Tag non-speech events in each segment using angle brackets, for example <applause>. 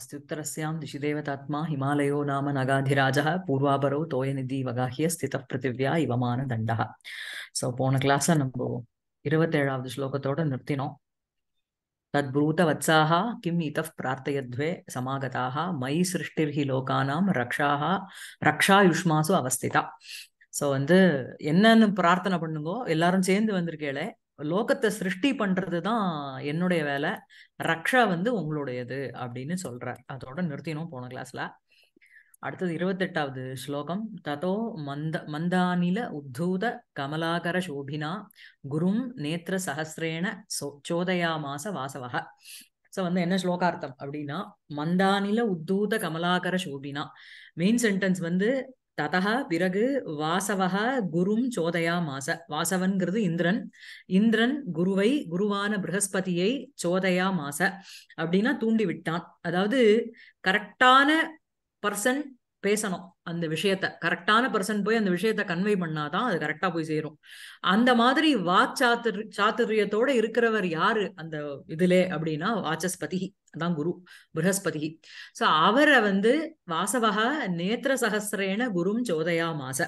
அஸ்தியுத்தரஸ்யாம் दिशि ஹிமாலயோ நாம नाम பூர்வாபரோ தோயநிதி வகாகிய ஸ்தித स्थितः இவமான தண்டா ஸோ போன கிளாஸை நம்ம இருபத்தேழாவது ஸ்லோகத்தோட நிறுத்தினோம் தத்பூத வத்சாக கிம் இத்த பிரார்த்தயத்வே சமாகதாக மயி சிருஷ்டிர்ஹி லோகானாம் ரக்ஷாக ரக்ஷாயுஷ்மாசு அவஸ்திதா ஸோ வந்து என்னன்னு பிரார்த்தனை பண்ணுங்கோ எல்லாரும் சேர்ந்து வந்திருக்கேளே லோகத்தை சிருஷ்டி பண்றது தான் என்னுடைய வேலை ரக்ஷா வந்து உங்களுடையது அப்படின்னு சொல்றார் அதோட நிறுத்தினோம் போன கிளாஸ்ல அடுத்தது இருபத்தெட்டாவது ஸ்லோகம் ததோ மந்த மந்தானில உத்தூத கமலாகர சோபினா குரும் நேத்திர சஹசிரேண சோதயாமாச வாசவக ஸோ வந்து என்ன ஸ்லோகார்த்தம் அப்படின்னா மந்தானில உத்தூத கமலாகர சோபினா மெயின் சென்டென்ஸ் வந்து ததா பிறகு வாசவகா குரும் சோதயா மாச வாசவன்கிறது இந்திரன் இந்திரன் குருவை குருவான பிரகஸ்பதியை சோதயா மாச அப்படின்னா தூண்டி விட்டான் அதாவது கரெக்டான பர்சன் பேசணும் அந்த விஷயத்த கரெக்டான பர்சன் போய் அந்த விஷயத்த கன்வே பண்ணாதான் அது கரெக்டா போய் சேரும் அந்த மாதிரி வாச்சாத்து சாத்துரியத்தோட இருக்கிறவர் யாரு அந்த இதுல அப்படின்னா வாச்சஸ்பதி அதான் குரு பிருகஸ்பதி சோ அவரை வந்து வாசவக நேத்திர சகசிரேன குரும் சோதயா மாச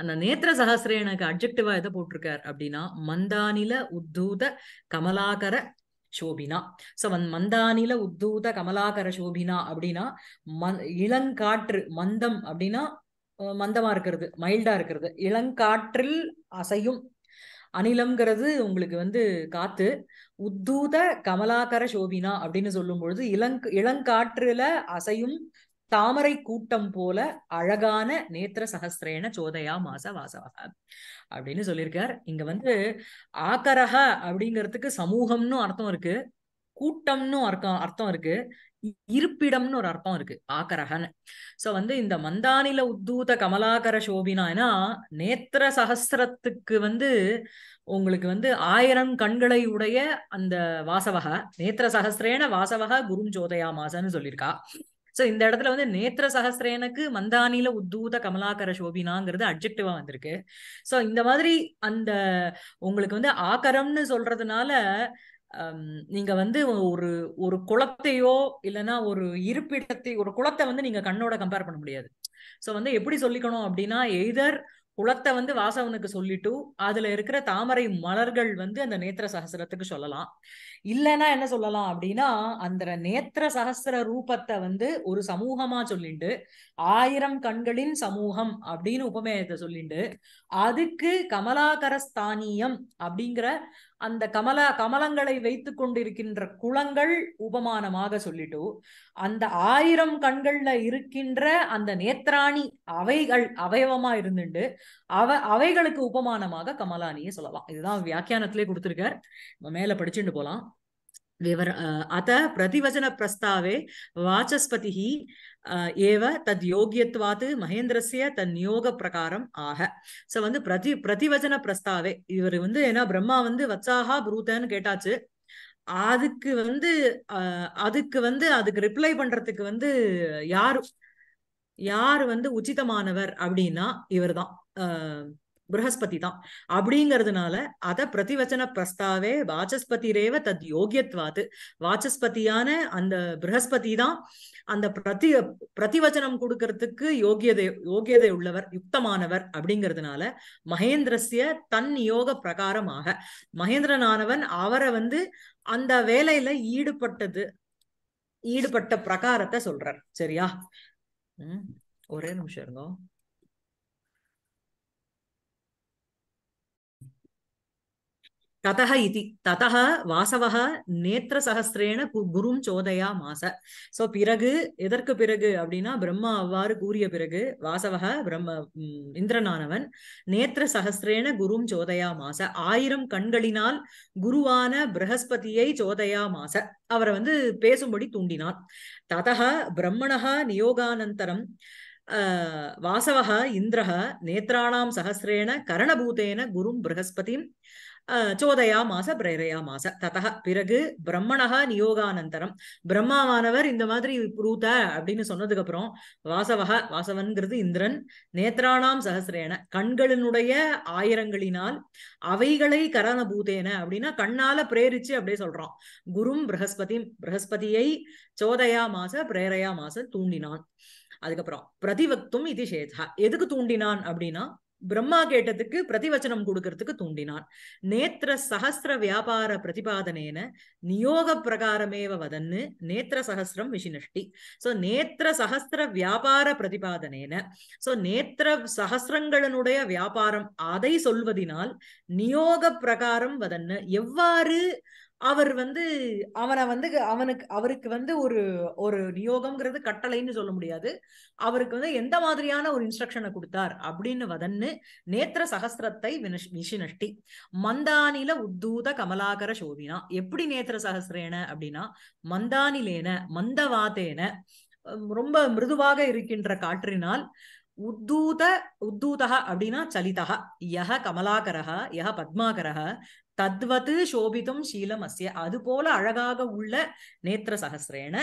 அந்த நேத்திர சகசிரேனுக்கு அப்ஜெக்டிவா எதை போட்டிருக்காரு அப்படின்னா மந்தானில உத்தூத கமலாகர சோபினா ஸோ வந் மந்தானில உத்தூத கமலாகர சோபினா அப்படின்னா ம இளங்காற்று மந்தம் அப்படின்னா மந்தமா இருக்கிறது மைல்டா இருக்கிறது இளங்காற்றில் அசையும் அனிலம்ங்கிறது உங்களுக்கு வந்து காத்து உத்தூத கமலாகர சோபினா அப்படின்னு சொல்லும் பொழுது இளங் இளங்காற்றுல அசையும் தாமரை கூட்டம் போல அழகான நேத்திர சகசிரேன சோதையா மாச வாசவ அப்படின்னு சொல்லியிருக்கார் இங்க வந்து ஆக்கரக அப்படிங்கிறதுக்கு சமூகம்னு அர்த்தம் இருக்கு கூட்டம்னு அர்த்தம் அர்த்தம் இருக்கு இருப்பிடம்னு ஒரு அர்த்தம் இருக்கு ஆக்கரகன் சோ வந்து இந்த மந்தானில உத்தூத கமலாகர சோபினானா நேத்திர சகசிரத்துக்கு வந்து உங்களுக்கு வந்து ஆயிரம் கண்களை உடைய அந்த வாசவக நேத்திர சகசிரேன வாசவக குரும் ஜோதயா மாசன்னு சொல்லியிருக்கா சோ இந்த இடத்துல வந்து நேத்திர சகசிரேனுக்கு மந்தானில உத்தூத கமலாக்கர சோபினாங்கிறது அப்ஜெக்டிவா வந்திருக்கு சோ இந்த மாதிரி அந்த உங்களுக்கு வந்து ஆக்கரம்னு சொல்றதுனால நீங்க வந்து ஒரு ஒரு குளத்தையோ இல்லைன்னா ஒரு இருப்பிடத்தை ஒரு குளத்தை வந்து நீங்க கண்ணோட கம்பேர் பண்ண முடியாது ஸோ வந்து எப்படி சொல்லிக்கணும் அப்படின்னா எய்தர் குளத்தை வந்து வாசவனுக்கு சொல்லிட்டு அதுல இருக்கிற தாமரை மலர்கள் வந்து அந்த நேத்திர சகசிரத்துக்கு சொல்லலாம் இல்லைன்னா என்ன சொல்லலாம் அப்படின்னா அந்த நேத்திர சகசிர ரூபத்தை வந்து ஒரு சமூகமா சொல்லிண்டு ஆயிரம் கண்களின் சமூகம் அப்படின்னு உபமேயத்தை சொல்லிண்டு அதுக்கு கமலாகரஸ்தானியம் அப்படிங்கிற அந்த கமல கமலங்களை வைத்து கொண்டிருக்கின்ற குளங்கள் உபமானமாக சொல்லிட்டு அந்த ஆயிரம் கண்கள்ல இருக்கின்ற அந்த நேத்ராணி அவைகள் அவயவமா இருந்துட்டு அவ அவைகளுக்கு உபமானமாக கமலானியை சொல்லலாம் இதுதான் வியாக்கியானத்திலே கொடுத்துருக்கார் நம்ம மேல படிச்சுட்டு போலாம் विवर अतः பிரஸ்தாவே वाचस्पतिः ஏவ தத் யோகியத்துவாத்து மகேந்திரசிய தன் நியோக பிரகாரம் ஆக சோ வந்து பிரதி பிரதிவச்சன பிரஸ்தாவே இவர் வந்து ஏன்னா பிரம்மா வந்து வச்சாகா புரூதன்னு கேட்டாச்சு அதுக்கு வந்து அதுக்கு வந்து அதுக்கு ரிப்ளை பண்றதுக்கு வந்து யாரு யார் வந்து உச்சிதமானவர் அப்படின்னா இவர் தான் பிருகஸ்பதி தான் அப்படிங்கிறதுனால அத பிரதிவச்சன பிரஸ்தாவே வாச்சஸ்பதி ரேவ தத் யோகியத்வாத்து வாச்சஸ்பதியான அந்த பிருகஸ்பதி தான் அந்த பிரதி பிரதிவச்சனம் கொடுக்கறதுக்கு யோகியதை யோகியதை உள்ளவர் யுக்தமானவர் அப்படிங்கிறதுனால மகேந்திரசிய தன் யோக பிரகாரமாக மகேந்திரனானவன் அவரை வந்து அந்த வேலையில ஈடுபட்டது ஈடுபட்ட பிரகாரத்தை சொல்றார் சரியா உம் ஒரே நிமிஷம் இருங்க ततः इति ततः वासवः नेत्रसहस्रेण गुरुं குரும் சோதயா மாச சோ எதற்கு பிறகு பிரம்மா அவ்வாறு கூறிய பிறகு வாசவக பிரம்ம இந்திரனானவன் நேத்திர சகசிரேன குரும் சோதயா மாச ஆயிரம் கண்களினால் குருவான பிரகஸ்பதியை சோதயா மாச அவரை வந்து பேசும்படி தூண்டினான் ததக பிரம்மணா நியோகானந்தரம் வாசவக இந்திரக நேத்ராணாம் சகசிரேன கரணபூதேன குரும் பிரகஸ்பதிம் மாச பிரேரையா மாச ததக பிறகு பிரம்மணகா நியோகானந்தரம் பிரம்மாவானவர் இந்த மாதிரி புரூத அப்படின்னு சொன்னதுக்கு அப்புறம் வாசவக வாசவன்கிறது இந்திரன் நேத்ராணாம் சகசிரேன கண்களினுடைய ஆயிரங்களினால் அவைகளை கரணபூதேன அப்படின்னா கண்ணால பிரேரிச்சு அப்படியே சொல்றான் குரும் பிரகஸ்பதி பிரகஸ்பதியை பிரேரையா மாச தூண்டினான் அதுக்கப்புறம் பிரதிவக்தும் இது சேதா எதுக்கு தூண்டினான் அப்படின்னா பிரம்மா கேட்டதுக்கு பிரதிவச்சனம் கொடுக்கறதுக்கு தூண்டினான் நேத்திர சகசிர வியாபார பிரதிபாதனேன நியோக பிரகாரமேவ வதன்னு நேத்திர சகசிரம் விசினஷ்டி சோ நேத்திர சகசிர வியாபார பிரதிபாதனேன சோ நேத்திர சகசிரங்களுடைய வியாபாரம் அதை சொல்வதினால் நியோக பிரகாரம் வதன்னு எவ்வாறு அவர் வந்து அவனை வந்து அவனுக்கு அவருக்கு வந்து ஒரு ஒரு நியோகம்ங்கிறது கட்டளைன்னு சொல்ல முடியாது அவருக்கு வந்து எந்த மாதிரியான ஒரு இன்ஸ்ட்ரக்ஷனை கொடுத்தார் அப்படின்னு வதன்னு நேத்திர சகசிரத்தை நிஷினஷ்டி மந்தானில உத்தூத கமலாகர சோபினா எப்படி நேத்திர சகசிரேன அப்படின்னா மந்தானிலேன மந்தவாதேன ரொம்ப மிருதுவாக இருக்கின்ற காற்றினால் உத்தூத உத்தூதா அப்படின்னா சலிதா யஹ கமலாகரஹா யஹ பத்மாகரஹ தத்வது சோபிதும் சீலம் அஸ்ய அது போல அழகாக உள்ள நேத்திர சகசிரேன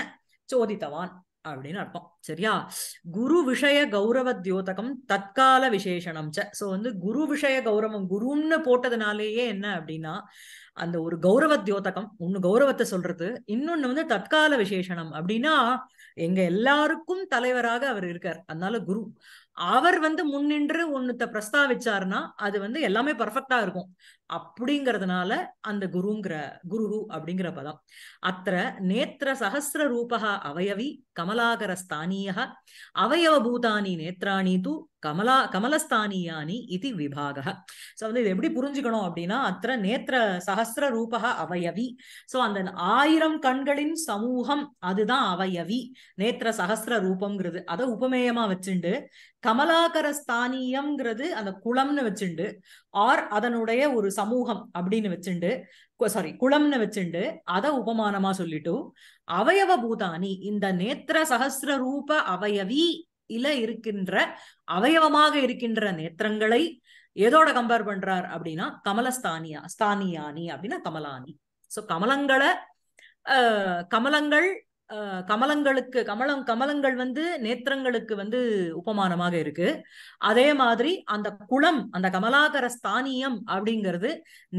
சோதித்தவான் அப்படின்னு அர்த்தம் சரியா குரு விஷய கௌரவ தியோதகம் தற்கால விசேஷனம் சோ வந்து குரு விஷய கௌரவம் குருன்னு போட்டதுனாலேயே என்ன அப்படின்னா அந்த ஒரு கௌரவ தியோதகம் ஒன்னு கௌரவத்தை சொல்றது இன்னொன்னு வந்து தற்கால விசேஷனம் அப்படின்னா எங்க எல்லாருக்கும் தலைவராக அவர் இருக்கார் அதனால குரு அவர் வந்து முன்னின்று ஒன்னுத்த பிரஸ்தாவிச்சார்னா அது வந்து எல்லாமே பர்ஃபெக்டா இருக்கும் அப்படிங்கறதுனால அந்த குருங்கிற குரு அப்படிங்கிற பதம் அத்த நேத்திர சகசிர ரூபகா அவயவி கமலாகர ஸ்தானியக அவயவ பூதானி நேத்ராணி தூ கமலா கமலஸ்தானியானி இது விபாக ஸோ வந்து இது எப்படி புரிஞ்சுக்கணும் அப்படின்னா அத்த நேத்திர சகசிர ரூபக அவயவி சோ அந்த ஆயிரம் கண்களின் சமூகம் அதுதான் அவயவி நேத்திர சகசிர ரூபம்ங்கிறது அதை உபமேயமா வச்சுண்டு கமலாகர ஸ்தானியம்ங்கிறது அந்த குளம்னு வச்சுண்டு ஆர் அதனுடைய ஒரு சமூகம் அப்படின்னு வச்சுண்டு சாரி குளம்னு வச்சுண்டு அதை உபமானமா சொல்லிட்டு அவயவ பூதானி இந்த நேத்திர சகசிர ரூப அவயவி இல இருக்கின்ற அவயவமாக இருக்கின்ற நேத்திரங்களை ஏதோட கம்பேர் பண்றார் அப்படின்னா கமலஸ்தானியா ஸ்தானியானி அப்படின்னா கமலானி சோ கமலங்களை கமலங்கள் கமலங்களுக்கு கமலம் கமலங்கள் வந்து நேத்திரங்களுக்கு வந்து உபமானமாக இருக்கு அதே மாதிரி அந்த குளம் அந்த கமலாகர ஸ்தானியம் அப்படிங்கிறது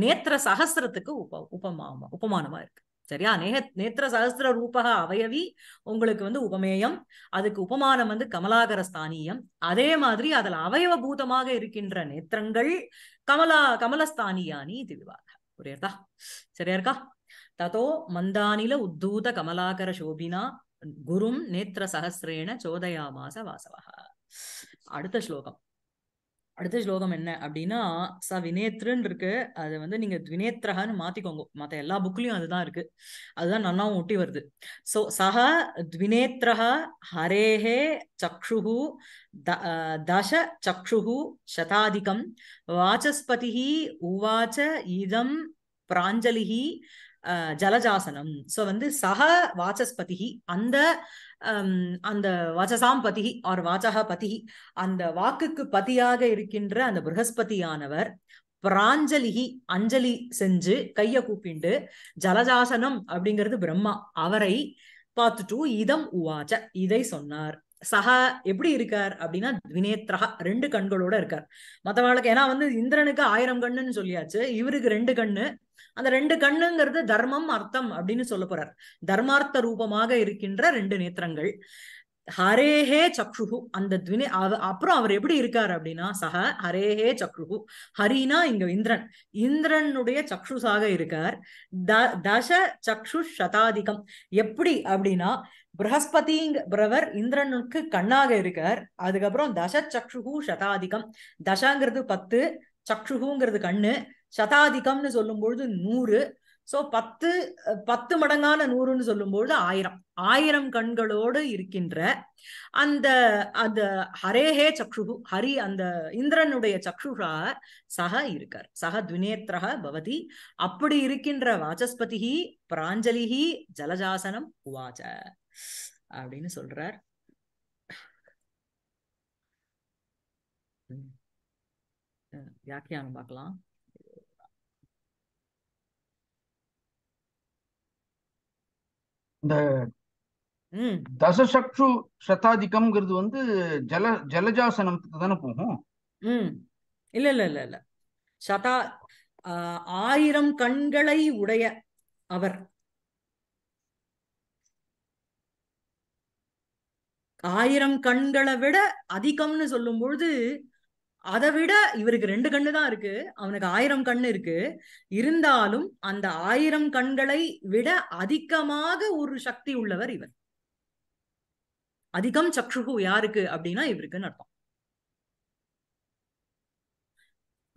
நேத்திர சகசிரத்துக்கு உப உபமா உபமானமா இருக்கு சரியா நே நேத்திர சகஸ்திர ரூபக அவயவி உங்களுக்கு வந்து உபமேயம் அதுக்கு உபமானம் வந்து கமலாகர ஸ்தானியம் அதே மாதிரி அதில் அவயவ பூதமாக இருக்கின்ற நேத்திரங்கள் கமலா கமலஸ்தானியானி இது விவாக சரியா இருக்கா ததோ மந்தானில உத்தூத கமலாகர சோபினா குரும் நேத்திர சகசிரேன சோதயாமாச வாசவா அடுத்த ஸ்லோகம் அடுத்த ஸ்லோகம் என்ன அப்படின்னா ச வினேத்ருன்னு இருக்கு அது வந்து நீங்க வினேத்ரஹான்னு மாத்திக்கோங்க மற்ற எல்லா புக்லயும் அதுதான் இருக்கு அதுதான் நல்லாவும் ஒட்டி வருது சோ சஹ வினேத்ரஹ ஹரேஹே சக்ஷுஹு தச சக்ஷுஹு சதாதிகம் வாச்சஸ்பதி உவாச்ச இதம் பிராஞ்சலிஹி ஜலஜாசனம் ஸோ வந்து சக வாச்சஸ்பதிகி அந்த அந்த வாச்சசாம் பதிகி ஆர் வாச்சக பதிகி அந்த வாக்குக்கு பதியாக இருக்கின்ற அந்த புரகஸ்பதியானவர் பிராஞ்சலிகி அஞ்சலி செஞ்சு கைய கூப்பிண்டு ஜலஜாசனம் அப்படிங்கிறது பிரம்மா அவரை பார்த்துட்டு இதம் உவாச்ச இதை சொன்னார் சக எப்படி இருக்கார் அப்படின்னா வினேத்ரஹா ரெண்டு கண்களோட இருக்கார் மற்றவாளுக்கு ஏன்னா வந்து இந்திரனுக்கு ஆயிரம் கண்ணுன்னு சொல்லியாச்சு இவருக்கு ரெண்டு கண்ணு அந்த ரெண்டு கண்ணுங்கிறது தர்மம் அர்த்தம் அப்படின்னு சொல்ல போறார் தர்மார்த்த ரூபமாக இருக்கின்ற ரெண்டு நேத்திரங்கள் ஹரேஹே சக்ருகு அந்த துவினி அவ அப்புறம் அவர் எப்படி இருக்காரு அப்படின்னா சக ஹரேஹே சக்ருகு ஹரினா இங்க இந்திரன் இந்திரனுடைய சக்ஷுசாக இருக்கார் த தச சக்ஷு சதாதிகம் எப்படி அப்படின்னா பிரவர் இந்திரனுக்கு கண்ணாக இருக்கார் அதுக்கப்புறம் தச சக்ஷுகு சதாதிகம் தசாங்கிறது பத்து சக்ஷுகுங்கிறது கண்ணு சதாதிகம்னு சொல்லும் பொழுது நூறு சோ பத்து பத்து மடங்கான நூறுன்னு சொல்லும்பொழுது ஆயிரம் ஆயிரம் கண்களோடு இருக்கின்ற அந்த அந்த ஹரேஹே சக்ஷுகு ஹரி அந்த இந்திரனுடைய சக்ஷுஷா சக இருக்கார் சக துனேத்ரக பவதி அப்படி இருக்கின்ற வாச்சஸ்பதிஹி பிராஞ்சலி ஜலஜாசனம் உவாச்ச அப்படின்னு சொல்றார் வியாக்கியானம் பார்க்கலாம் இந்த தசசக்ஷு சதாதிகம்ங்கிறது வந்து ஜல ஜலஜாசனத்துக்கு தானே போகும் ம் இல்ல இல்ல இல்ல இல்ல சதா ஆயிரம் கண்களை உடைய அவர் ஆயிரம் கண்களை விட அதிகம்னு சொல்லும் பொழுது அதை விட இவருக்கு ரெண்டு கண்ணு தான் இருக்கு அவனுக்கு ஆயிரம் கண்ணு இருக்கு இருந்தாலும் அந்த ஆயிரம் கண்களை விட அதிகமாக ஒரு சக்தி உள்ளவர் இவர் அதிகம் சக்ஷுகு யாருக்கு அப்படின்னா இவருக்குன்னு அர்த்தம்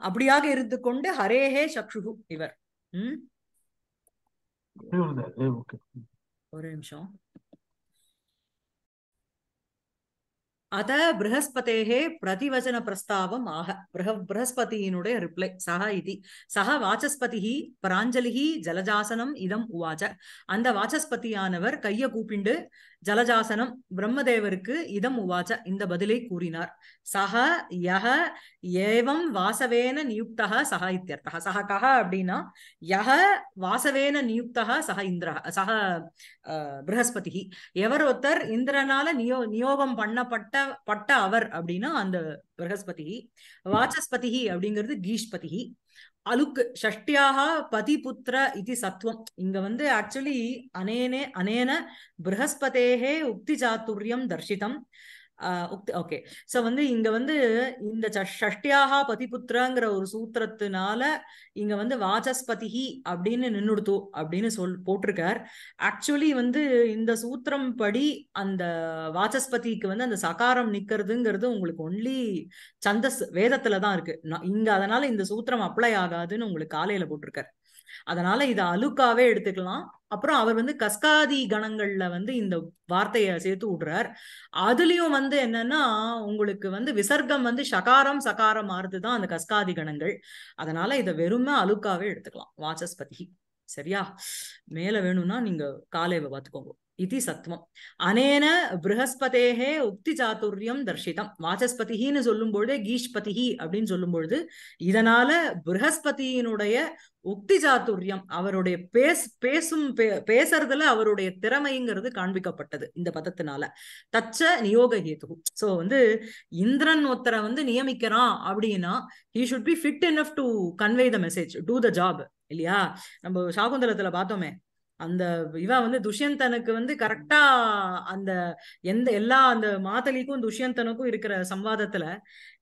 அப்படியாக இருந்து கொண்டு ஹரேஹே சக்ஷுகு இவர் உம் ஒரு நிமிஷம் அத ப்ரஹஸ்பதேகே பிரதிவச்சன பிரஸ்தாவம் ஆக ப்ரஹ ப்ரஹஸ்பதியினுடைய ரிப்ளை சஹ இது சஹ வாச்சஸ்பதி பராஞ்சலிகி ஜலஜாசனம் இதம் உவாச்ச அந்த வாச்சஸ்பதியானவர் கைய கூப்பிண்டு ஜலஜாசனம் பிரம்மதேவருக்கு இதம் உவாச்ச இந்த பதிலை கூறினார் சஹ யஹ ஏவம் வாசவேன நியுக்தக சஹ இத்தியர்த்தக சஹ கஹ அப்படின்னா யஹ வாசவேன நியுக்தக சஹ இந்திர சஹ பிரகஸ்பதி எவர் ஒருத்தர் இந்திரனால நியோ நியோகம் பண்ணப்பட்ட பட்ட அவர் அப்படின்னா அந்த பிரகஸ்பதி வாச்சஸ்பதி அப்படிங்கிறது கீஷ்பதி அலுக் ஷஷ்டியாக பதி புத்திர இது சத்துவம் இங்க வந்து ஆக்சுவலி அனேனே அனேன பிரகஸ்பதேகே உக்தி சாத்துரியம் தர்ஷிதம் ஓகே சோ வந்து இங்க வந்து இந்த ஷஷ்டியாகா பதிபுத்திரங்கிற ஒரு சூத்திரத்தினால இங்க வந்து வாசஸ்பதிஹி அப்படின்னு நின்னுடுத்து அப்படின்னு சொல் போட்டிருக்கார் ஆக்சுவலி வந்து இந்த சூத்திரம் படி அந்த வாசஸ்பதிக்கு வந்து அந்த சகாரம் நிக்கிறதுங்கிறது உங்களுக்கு ஒன்லி சந்தஸ் வேதத்துல தான் இருக்கு இங்க அதனால இந்த சூத்திரம் அப்ளை ஆகாதுன்னு உங்களுக்கு காலையில போட்டிருக்காரு அதனால இதை அழுக்காவே எடுத்துக்கலாம் அப்புறம் அவர் வந்து கஸ்காதி கணங்கள்ல வந்து இந்த வார்த்தையை சேர்த்து விடுறார் அதுலயும் வந்து என்னன்னா உங்களுக்கு வந்து விசர்க்கம் வந்து சகாரம் சகாரம் ஆறுதுதான் அந்த கஸ்காதி கணங்கள் அதனால இதை வெறுமை அழுக்காவே எடுத்துக்கலாம் வாசஸ்பதி சரியா மேல வேணும்னா நீங்க காலையை பார்த்துக்கோங்க இது சத்துவம் அனேன பிருகஸ்பதேகே உக்தி சாத்துரியம் தர்ஷிதம் வாசஸ்பதிகின்னு சொல்லும் பொழுது கீஷ்பதிகி அப்படின்னு சொல்லும் பொழுது இதனால பிருகஸ்பதியினுடைய உக்தி சாத்துரியம் அவருடைய பேஸ் பேசும் பேசுறதுல அவருடைய திறமைங்கிறது காண்பிக்கப்பட்டது இந்த பதத்தினால தச்ச நியோக ஹேத்து சோ வந்து இந்திரன் ஒத்தரை வந்து நியமிக்கிறான் அப்படின்னா he should be fit enough to convey the message to the job இல்லையா நம்ம சாகுந்தலத்துல பார்த்தோமே அந்த இவன் வந்து துஷ்யந்தனுக்கு வந்து கரெக்டா அந்த எந்த எல்லா அந்த மாதலிக்கும் துஷ்யந்தனுக்கும் இருக்கிற சம்வாதத்துல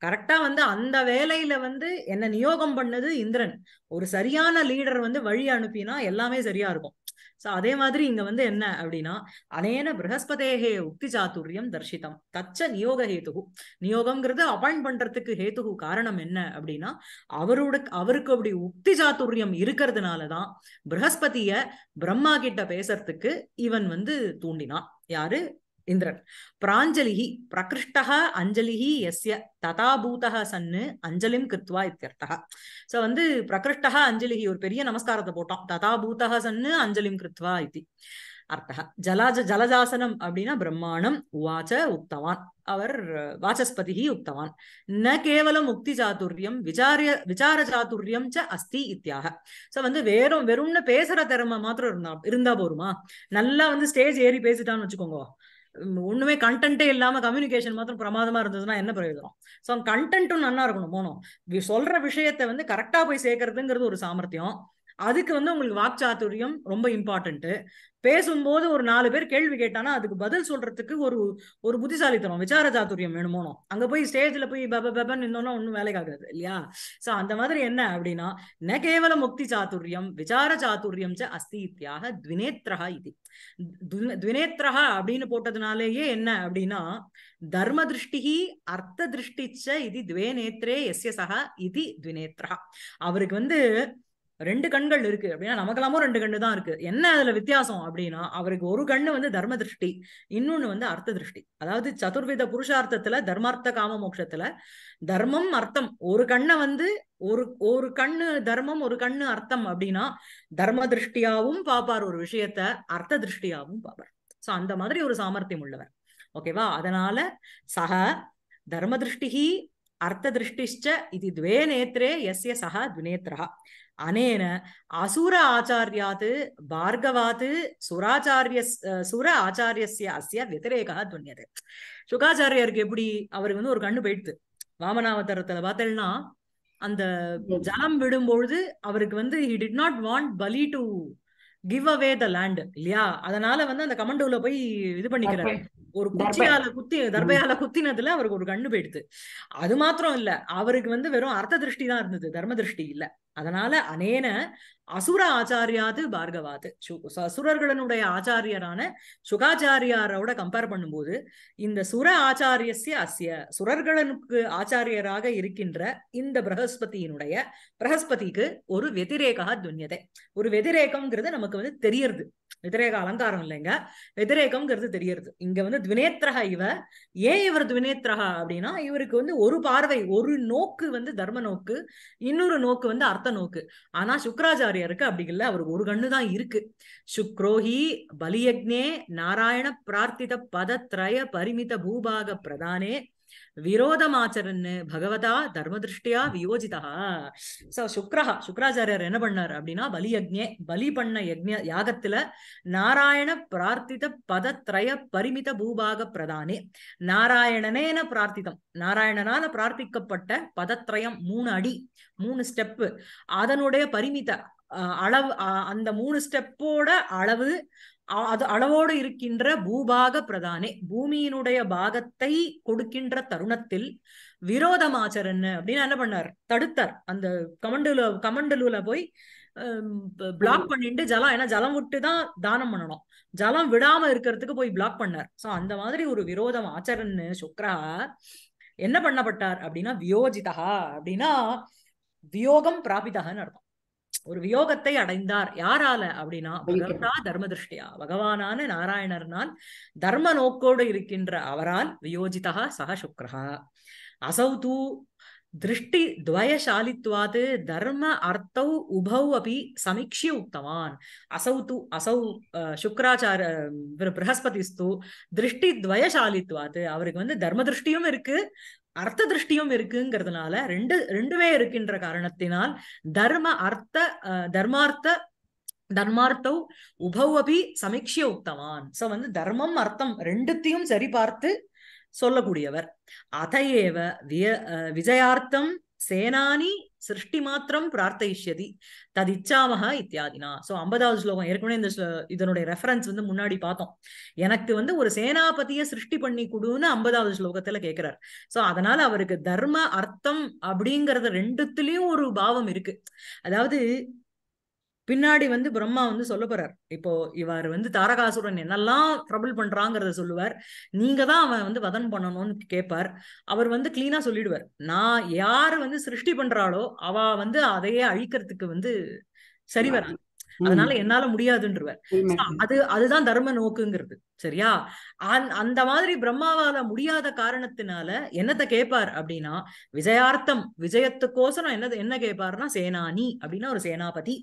கரெக்டா வந்து அந்த வேலையில வந்து என்ன நியோகம் பண்ணது இந்திரன் ஒரு சரியான லீடர் வந்து வழி அனுப்பினா எல்லாமே சரியா இருக்கும் சோ அதே மாதிரி இங்க வந்து என்ன அப்படின்னா அனேன பிரகஸ்பதேகே உக்தி சாத்துரியம் தர்ஷிதம் தச்ச நியோக ஹேத்துகு நியோகம்ங்கிறது அப்பாயின் பண்றதுக்கு ஹேத்துகு காரணம் என்ன அப்படின்னா அவரோட அவருக்கு அப்படி உக்தி சாத்துரியம் இருக்கிறதுனாலதான் பிரகஸ்பதிய பிரம்மா கிட்ட பேசுறதுக்கு இவன் வந்து தூண்டினான் யாரு இந்திரன் பிராஞ்சலிஹி பிரகிருஷ்டா அஞ்சலிஹி எஸ்ய ததாபூதக சன்னு அஞ்சலிம் கிருத்வா இத்தியர்த்தா சோ வந்து பிரகிருஷ்டா அஞ்சலிஹி ஒரு பெரிய நமஸ்காரத்தை போட்டோம் ததாபூதக சன்னு அஞ்சலிம் கிருத்வா இது அர்த்தக ஜலாஜ ஜலஜாசனம் அப்படின்னா பிரம்மாணம் வாச்ச உக்தவான் அவர் வாச்சஸ்பதி உக்தவான் ந கேவலம் முக்தி சாத்துர்யம் விசாரிய விசார சாத்துர்யம் ச அஸ்தி இத்தியாக சோ வந்து வெறும் வெறும்னு பேசுற திறமை மாத்திரம் இருந்தா இருந்தா போருமா நல்லா வந்து ஸ்டேஜ் ஏறி பேசிட்டான்னு வச்சுக்கோங்க ஒண்ணுமே கண்டென்ட்டே இல்லாம கம்யூனிகேஷன் மாத்திரம் பிரமாதமா இருந்ததுன்னா என்ன பிரயோஜனம் ஸோ கண்டென்ட்டும் நல்லா இருக்கணும் போனோம் சொல்ற விஷயத்த வந்து கரெக்டா போய் சேர்க்கறதுங்கிறது ஒரு சாமர்த்தியம் அதுக்கு வந்து உங்களுக்கு வாக்சாத்துரியம் ரொம்ப இம்பார்ட்டன்ட்டு பேசும்போது ஒரு நாலு பேர் கேள்வி கேட்டானா அதுக்கு பதில் சொல்றதுக்கு ஒரு ஒரு புத்திசாலித்தனம் விசார சாத்துரியம் வேணுமோனோ அங்க போய் ஸ்டேஜ்ல போய் பப பபன் இருந்தோம்னா ஒன்றும் வேலைக்கு ஆகாது இல்லையா சோ அந்த மாதிரி என்ன அப்படின்னா ந கேவல முக்தி சாத்துரியம் விசார சாத்துரியம் ச அஸ்தி இத்தியாக இது துவினேத்ரஹா அப்படின்னு போட்டதுனாலேயே என்ன அப்படின்னா தர்ம திருஷ்டி அர்த்த திருஷ்டிச்ச இது துவே நேத்ரே எஸ்ய சஹா இது துவினேத்ரஹா அவருக்கு வந்து ரெண்டு கண்கள் இருக்கு அப்படின்னா நமக்கெல்லாமும் ரெண்டு கண்ணு தான் இருக்கு என்ன அதுல வித்தியாசம் அப்படின்னா அவருக்கு ஒரு கண்ணு வந்து தர்ம திருஷ்டி இன்னொன்னு வந்து அர்த்த திருஷ்டி அதாவது சதுர்வித புருஷார்த்தத்துல தர்மார்த்த காம மோட்சத்துல தர்மம் அர்த்தம் ஒரு கண்ணை வந்து ஒரு ஒரு கண்ணு தர்மம் ஒரு கண்ணு அர்த்தம் அப்படின்னா தர்ம திருஷ்டியாவும் பாப்பார் ஒரு விஷயத்த அர்த்த திருஷ்டியாவும் பார்ப்பார் சோ அந்த மாதிரி ஒரு சாமர்த்தியம் உள்ளவர் ஓகேவா அதனால சக தர்ம திருஷ்டி அர்த்த திருஷ்டிஷ்ட இது துவே நேத்திரே ஏ சக துநேத்ரா அனேன அசுர ஆச்சாரியாது பார்கவாது சுராச்சாரிய சுர ஆச்சாரியசிய அசிய வெத்திரேகா துன்யது சுகாச்சாரியருக்கு எப்படி அவருக்கு வந்து ஒரு கண்ணு போயிடுது வாமனாவதாரத்துல பார்த்தல்னா அந்த ஜலம் விடும்பொழுது அவருக்கு வந்து he did not want fully to give away the land இல்லையா அதனால வந்து அந்த கமண்டோல போய் இது பண்ணிக்கிறாரு ஒரு குச்சியால குத்தி தர்பையால குத்தினதுல அவருக்கு ஒரு கண்ணு போயிடுது அது மாத்திரம் இல்ல அவருக்கு வந்து வெறும் அர்த்த திருஷ்டி தான் இருந்தது தர்ம திருஷ்டி இல்ல அதனால அனேன அசுர ஆச்சாரியாது பார்கவாது அசுரர்களுடைய ஆச்சாரியரான சுகாச்சாரியாரோட கம்பேர் பண்ணும்போது இந்த சுர ஆச்சாரியசிய அசிய சுரர்களுக்கு ஆச்சாரியராக இருக்கின்ற இந்த பிரகஸ்பதியினுடைய பிரகஸ்பதிக்கு ஒரு வெதிரேகா துன்யதை ஒரு வெதிரேகம்ங்கிறது நமக்கு வந்து தெரியறது வெதிரேக அலங்காரம் இல்லைங்க வெதிரேகம்ங்கிறது தெரியறது இங்க வந்து துவினேத்திரகா இவ ஏன் இவர் துவினேத்திரகா அப்படின்னா இவருக்கு வந்து ஒரு பார்வை ஒரு நோக்கு வந்து தர்ம நோக்கு இன்னொரு நோக்கு வந்து அர்த்த அர்த்த நோக்கு ஆனா சுக்கராச்சாரியருக்கு அப்படி இல்லை அவருக்கு ஒரு கண்ணு தான் இருக்கு சுக்ரோஹி பலியக்னே நாராயண பிரார்த்தித பதத்ரய பரிமித பூபாக பிரதானே விரோதமாச்சரன் பகவதா தர்ம திருஷ்டியா வியோஜிதா சோ சுக்ரஹா சுக்ராச்சாரியர் என்ன பண்ணார் அப்படின்னா பலி யக்ஞே பலி பண்ண யக்ஞ யாகத்துல நாராயண பிரார்த்தித திரய பரிமித பூபாக பிரதானே நாராயணனேன பிரார்த்திதம் நாராயணனால பிரார்த்திக்கப்பட்ட பதத்ரயம் மூணு அடி மூணு ஸ்டெப்பு அதனுடைய பரிமித அளவு அந்த மூணு ஸ்டெப்போட அளவு அது அளவோடு இருக்கின்ற பூபாக பிரதானே பூமியினுடைய பாகத்தை கொடுக்கின்ற தருணத்தில் விரோதமாச்சரன் அப்படின்னு என்ன பண்ணார் தடுத்தார் அந்த கமண்டலு கமண்டலுல போய் பிளாக் பண்ணிட்டு ஜலம் ஏன்னா ஜலம் விட்டு தான் தானம் பண்ணணும் ஜலம் விடாம இருக்கிறதுக்கு போய் பிளாக் பண்ணார் சோ அந்த மாதிரி ஒரு விரோதம் ஆச்சரன்னு சுக்ரா என்ன பண்ணப்பட்டார் அப்படின்னா வியோஜிதா அப்படின்னா வியோகம் பிராபிதகன்னு அர்த்தம் ஒரு வியோகத்தை அடைந்தார் யாரால அப்படின்னா தர்ம தர்மதிருஷ்டியா பகவானான நாராயணர்னால் தர்ம நோக்கோடு இருக்கின்ற அவரால் வியோஜிதா சக சுக்ரஹா அசௌ தூ திருஷ்டி துவயசாலித்வாது தர்ம அர்த்தௌ உபௌ அபி சமீக்ஷிய உக்தவான் அசௌ து அசௌ சுக்கராச்சார பிரகஸ்பதிஸ்து திருஷ்டி துவயசாலித்வாது அவருக்கு வந்து தர்ம திருஷ்டியும் இருக்கு அர்த்த திருஷ்டியும் இருக்குங்கிறதுனால ரெண்டு ரெண்டுமே இருக்கின்ற காரணத்தினால் தர்ம அர்த்த தர்மார்த்த தர்மார்த்தவ் உபவபி அபி சமீட்சிய உத்தமான் சோ வந்து தர்மம் அர்த்தம் ரெண்டுத்தையும் சரி பார்த்து சொல்லக்கூடியவர் அதையேவ விய விஜயார்த்தம் சேனானி சிருஷ்டி மாத்திரம் பிரார்த்தயிஷ்யதி ததிச்சாமக இத்தியாதினா சோ ஐம்பதாவது ஸ்லோகம் ஏற்கனவே இந்த இதனுடைய ரெஃபரன்ஸ் வந்து முன்னாடி பார்த்தோம் எனக்கு வந்து ஒரு சேனாபதியை சிருஷ்டி பண்ணி கொடுன்னு ஐம்பதாவது ஸ்லோகத்துல கேட்கிறார் சோ அதனால அவருக்கு தர்ம அர்த்தம் அப்படிங்கறது ரெண்டுத்துலயும் ஒரு பாவம் இருக்கு அதாவது பின்னாடி வந்து பிரம்மா வந்து சொல்ல போறார் இப்போ இவர் வந்து தாரகாசுரன் என்னெல்லாம் ட்ரபிள் பண்றாங்கிறத சொல்லுவார் நீங்க தான் அவன் வந்து வதன் பண்ணணும்னு கேட்பார் அவர் வந்து கிளீனா சொல்லிடுவார் நான் யாரு வந்து சிருஷ்டி பண்றாளோ அவ வந்து அதையே அழிக்கிறதுக்கு வந்து சரி வராங்க அதனால என்னால முடியாதுன்றவர் அது அதுதான் தர்ம நோக்குங்கிறது சரியா அந் அந்த மாதிரி பிரம்மாவால முடியாத காரணத்தினால என்னத்தை கேட்பார் அப்படின்னா விஜயார்த்தம் விஜயத்துக்கோசரம் என்ன என்ன கேட்பாருன்னா சேனானி அப்படின்னா ஒரு சேனாபதி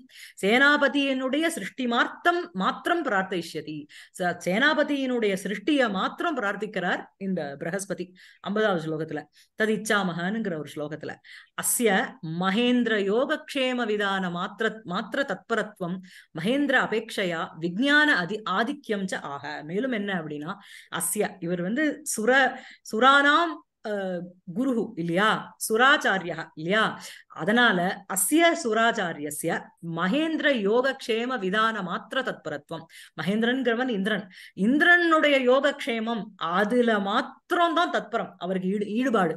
சேனாபதியினுடைய சிருஷ்டி மாத்திரம் பிரார்த்திஷதி சேனாபதியினுடைய சிருஷ்டிய மாத்திரம் பிரார்த்திக்கிறார் இந்த பிரகஸ்பதி ஐம்பதாவது ஸ்லோகத்துல தது இச்சாமகனுங்கிற ஒரு ஸ்லோகத்துல அஸ்ய மகேந்திர யோகக்ஷேம விதான மாத்திர மாத்திர தத்பரத்துவம் மகேந்திர அபேட்சையா விஜயான அதி ஆதிக்கியம் ஆக மேலும் பொருளும் என்ன அப்படின்னா அஸ்யா இவர் வந்து சுர சுரானாம் குருஹு இல்லையா சுராச்சாரியா இல்லையா அதனால அஸ்ய சுராச்சாரியஸ்ய மகேந்திர யோக கஷேம விதான மாத்திர தத்பரத்துவம் மகேந்திரன்கிறவன் இந்திரன் இந்திரனுடைய யோக கஷேமம் அதுல மாத்திரம்தான் தான் தத்பரம் அவருக்கு ஈடு ஈடுபாடு